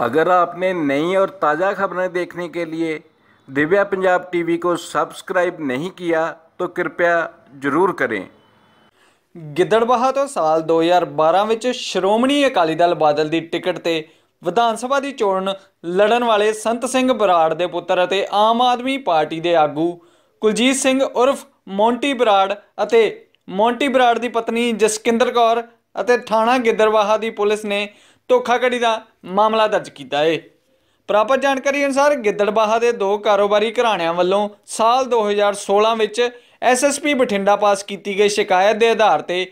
अगर आपने नई और ताज़ा खबरें देखने के लिए दिव्या पंजाब टीवी को सब्सक्राइब नहीं किया तो कृपया जरूर करें ਗਿੱਦੜਬਾਹਾ ਤੋਂ ਸਾਲ 2012 ਵਿੱਚ ਸ਼੍ਰੋਮਣੀ ਅਕਾਲੀ ਦਲ ਬਾਦਲ ਦੀ ਟਿਕਟ ਤੇ ਵਿਧਾਨ ਸਭਾ ਦੀ ਚੋਣ ਲੜਨ ਵਾਲੇ ਸੰਤ ਸਿੰਘ ਬਰਾੜ ਦੇ ਪੁੱਤਰ ਅਤੇ ਆਮ ਆਦਮੀ ਪਾਰਟੀ ਦੇ ਆਗੂ ਕੁਲਜੀਤ ਸਿੰਘ ਉਰਫ ਮੌਂਟੀ ਬਰਾੜ ਅਤੇ ਮੌਂਟੀ ਬਰਾੜ ਦੀ ਪਤਨੀ ਜਸਕਿੰਦਰ ਕੌਰ ਅਤੇ ਥਾਣਾ ਗਿੱਦੜਬਾਹਾ ਦੀ ਪੁਲਿਸ ਨੇ ਧੋਖਾਕੜੀ ਦਾ ਮਾਮਲਾ ਦਰਜ ਕੀਤਾ ਹੈ ਪ੍ਰਾਪਤ ਜਾਣਕਾਰੀ ਅਨੁਸਾਰ ਗਿੱਦੜਬਾਹਾ ਦੇ ਦੋ ਕਾਰੋਬਾਰੀ ਘਰਾਣਿਆਂ ਵੱਲੋਂ ਸਾਲ 2016 ਵਿੱਚ ਐਸਐਸਪੀ ਬਠਿੰਡਾ ਪਾਸ ਕੀਤੀ ਗਈ ਸ਼ਿਕਾਇਤ ਦੇ ਆਧਾਰ ਤੇ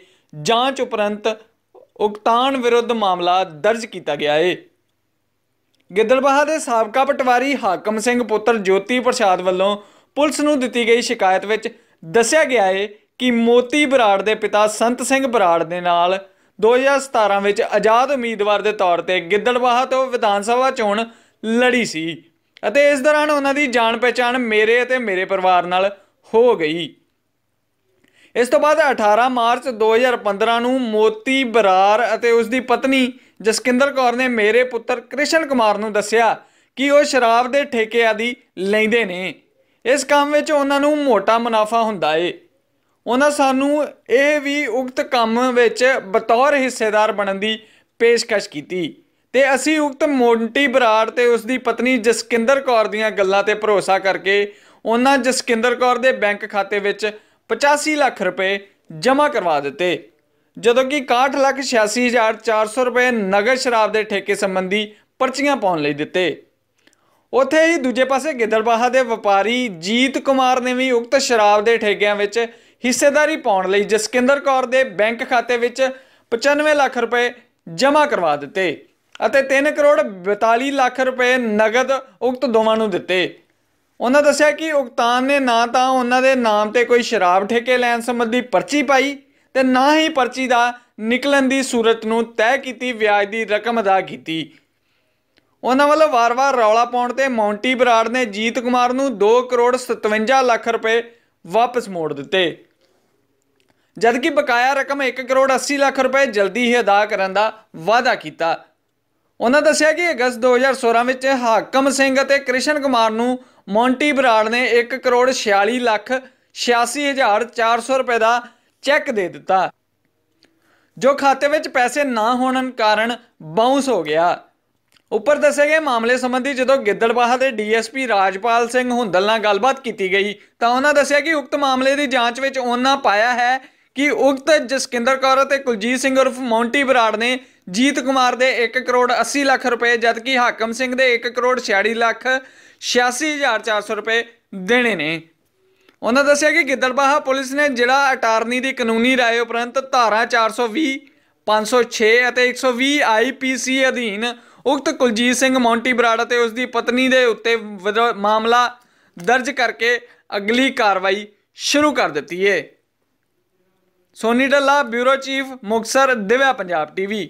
ਜਾਂਚ ਉਪਰੰਤ ਉਕਤਾਨ ਵਿਰੁੱਧ ਮਾਮਲਾ ਦਰਜ ਕੀਤਾ ਗਿਆ ਹੈ ਗਿੱਦੜਬਾਹਾ ਦੇ ਸਾਬਕਾ ਪਟਵਾਰੀ ਹਾਕਮ ਸਿੰਘ ਪੁੱਤਰ ਜੋਤੀ ਪ੍ਰਸ਼ਾਦ ਵੱਲੋਂ ਪੁਲਿਸ ਨੂੰ ਦਿੱਤੀ ਗਈ ਸ਼ਿਕਾਇਤ ਵਿੱਚ ਦੱਸਿਆ ਗਿਆ ਹੈ ਕਿ ਮੋਤੀ ਬਰਾੜ ਦੇ ਪਿਤਾ ਸੰਤ ਸਿੰਘ ਬਰਾੜ ਦੇ ਨਾਲ 2017 ਵਿੱਚ ਆਜ਼ਾਦ ਉਮੀਦਵਾਰ ਦੇ ਤੌਰ ਤੇ ਗਿੱਦੜਵਾਹਾ ਤੋਂ ਵਿਧਾਨ ਸਭਾ ਚੋਣ ਲੜੀ ਸੀ ਅਤੇ ਇਸ ਦੌਰਾਨ ਉਹਨਾਂ ਦੀ ਜਾਣ ਪਛਾਣ ਮੇਰੇ ਅਤੇ ਮੇਰੇ ਪਰਿਵਾਰ ਨਾਲ ਹੋ ਗਈ ਇਸ ਤੋਂ ਬਾਅਦ 18 ਮਾਰਚ 2015 ਨੂੰ ਮੋਤੀ ਬਰਾਰ ਅਤੇ ਉਸ ਦੀ ਪਤਨੀ ਜਸਕਿੰਦਰ ਕੌਰ ਨੇ ਮੇਰੇ ਪੁੱਤਰ ਕ੍ਰਿਸ਼ਨ ਕੁਮਾਰ ਨੂੰ ਦੱਸਿਆ ਕਿ ਉਹ ਸ਼ਰਾਬ ਦੇ ਠੇਕੇ ਆਦੀ ਲੈਂਦੇ ਨੇ ਇਸ ਕੰਮ ਵਿੱਚ ਉਹਨਾਂ ਨੂੰ ਮੋਟਾ ਮੁਨਾਫਾ ਹੁੰਦਾ ਏ ਉਹਨਾਂ ਸਾਨੂੰ ਇਹ ਵੀ ਉਕਤ ਕੰਮ ਵਿੱਚ ਬਤੌਰ ਹਿੱਸੇਦਾਰ ਬਣਨ ਦੀ ਪੇਸ਼ਕਸ਼ ਕੀਤੀ ਤੇ ਅਸੀਂ ਉਕਤ ਮੋਂਟੀ ਬਰਾੜ ਤੇ ਉਸ ਦੀ ਪਤਨੀ ਜਸਕਿੰਦਰ ਕੌਰ ਦੀਆਂ ਗੱਲਾਂ ਤੇ ਭਰੋਸਾ ਕਰਕੇ ਉਹਨਾਂ ਜਸਕਿੰਦਰ ਕੌਰ ਦੇ ਬੈਂਕ ਖਾਤੇ ਵਿੱਚ 85 ਲੱਖ ਰੁਪਏ ਜਮ੍ਹਾਂ ਕਰਵਾ ਦਿੱਤੇ ਜਦੋਂ ਕਿ 61 ਲੱਖ 86400 ਰੁਪਏ ਨਗਦ ਸ਼ਰਾਬ ਦੇ ਠੇਕੇ ਸੰਬੰਧੀ ਪਰਚੀਆਂ ਪਾਉਣ ਲਈ ਦਿੱਤੇ ਉੱਥੇ ਹੀ ਦੂਜੇ ਪਾਸੇ ਗਿੱਦੜਬਾਹਾ ਦੇ ਵਪਾਰੀ ਜੀਤ ਕੁਮਾਰ ਨੇ ਵੀ ਉਕਤ ਸ਼ਰਾਬ ਦੇ ਠੇਕਿਆਂ ਵਿੱਚ ਹਿੱਸੇਦਾਰੀ ਪਾਉਣ ਲਈ ਜਸਕਿੰਦਰ ਕੌਰ ਦੇ ਬੈਂਕ ਖਾਤੇ ਵਿੱਚ 95 ਲੱਖ ਰੁਪਏ ਜਮ੍ਹਾਂ ਕਰਵਾ ਦਿੱਤੇ ਅਤੇ 3 ਕਰੋੜ 42 ਲੱਖ ਰੁਪਏ ਨਗਦ ਉਕਤ ਦੋਵਾਂ ਨੂੰ ਦਿੱਤੇ ਉਹਨਾਂ ਦੱਸਿਆ ਕਿ ਉਕਤਾਨ ਨੇ ਨਾ ਤਾਂ ਉਹਨਾਂ ਦੇ ਨਾਮ ਤੇ ਕੋਈ ਸ਼ਰਾਬ ਠੇਕੇ ਲੈਣ ਸੰਬੰਧੀ ਪਰਚੀ ਪਾਈ ਤੇ ਨਾ ਹੀ ਪਰਚੀ ਦਾ ਨਿਕਲਣ ਦੀ ਸੂਰਤ ਨੂੰ ਤੈਅ ਕੀਤੀ ਵਿਆਜ ਦੀ ਰਕਮ ਅਦਾ ਕੀਤੀ ਉਹਨਾਂ ਵੱਲੋਂ ਵਾਰ-ਵਾਰ ਰੌਲਾ ਪਾਉਣ ਤੇ ਮੌਂਟੀ ਬਰਾੜ ਨੇ ਜੀਤ ਕੁਮਾਰ ਨੂੰ 2 ਕਰੋੜ 57 ਲੱਖ ਰੁਪਏ ਵਾਪਸ ਮੋੜ ਦਿੱਤੇ ਜਦਕਿ ਬਕਾਇਆ ਰਕਮ 1 ਕਰੋੜ 80 ਲੱਖ ਰੁਪਏ ਜਲਦੀ ਹੀ ਅਦਾ ਕਰਨ ਦਾ ਵਾਅਦਾ ਕੀਤਾ ਉਹਨਾਂ ਦੱਸਿਆ ਕਿ ਅਗਸਤ 2016 ਵਿੱਚ ਹਾਕਮ ਸਿੰਘ ਅਤੇ ਕ੍ਰਿਸ਼ਨ ਕੁਮਾਰ ਨੂੰ ਮੌਂਟੀ ਬਰਾੜ ਨੇ 1 ਕਰੋੜ 46 ਲੱਖ 86400 ਰੁਪਏ ਦਾ ਚੈੱਕ ਦੇ ਦਿੱਤਾ ਜੋ ਖਾਤੇ ਵਿੱਚ ਪੈਸੇ ਨਾ ਹੋਣ ਕਾਰਨ ਬਾਉਂਸ ਹੋ ਗਿਆ ਉੱਪਰ ਦੱਸੇ ਗਏ ਮਾਮਲੇ ਸੰਬੰਧੀ ਜਦੋਂ ਗਿੱਦੜਬਾਹਾ ਦੇ ਡੀਐਸਪੀ ਰਾਜਪਾਲ ਸਿੰਘ ਹੁੰਦਲ ਨਾਲ ਗੱਲਬਾਤ ਕੀਤੀ ਗਈ ਤਾਂ ਉਹਨਾਂ ਦੱਸਿਆ ਕਿ ਉਕਤ ਮਾਮਲੇ ਦੀ ਜਾਂਚ ਵਿੱਚ ਉਹਨਾਂ ਪਾਇਆ ਹੈ ਕਿ ਉਕਤ ਜਸਕਿੰਦਰ ਕੌਰ ਅਤੇ ਕੁਲਜੀਤ ਸਿੰਘ ਉਰਫ ਮੌਂਟੀ ਬਰਾੜ ਨੇ ਜੀਤ ਕੁਮਾਰ ਦੇ 1 ਕਰੋੜ 80 ਲੱਖ ਰੁਪਏ ਜਦਕਿ ਹਾਕਮ ਸਿੰਘ ਦੇ 1 ਕਰੋੜ 46 ਲੱਖ 86400 ਰੁਪਏ ਦੇਣੇ ਨੇ ਉਹਨਾਂ ਦੱਸਿਆ ਕਿ ਗਿੱਦੜਬਾਹਾ ਪੁਲਿਸ ਨੇ ਜਿਹੜਾ ਅਟਾਰਨੀ ਦੀ ਕਾਨੂੰਨੀ ਰਾਏ ਉਪਰੰਤ ਧਾਰਾ 420 506 ਅਤੇ 120 ਆਈਪੀਸੀ ਅਧੀਨ ਉਕਤ ਕੁਲਜੀਤ ਸਿੰਘ ਮੌਂਟੀ ਬਰਾੜ ਅਤੇ ਉਸ ਦੀ ਪਤਨੀ ਦੇ ਉੱਤੇ ਮਾਮਲਾ ਦਰਜ ਕਰਕੇ ਅਗਲੀ ਕਾਰਵਾਈ ਸ਼ੁਰੂ ਕਰ ਦਿੱਤੀ ਹੈ Soni Dalla bureau chief Muktsar Divya Punjab TV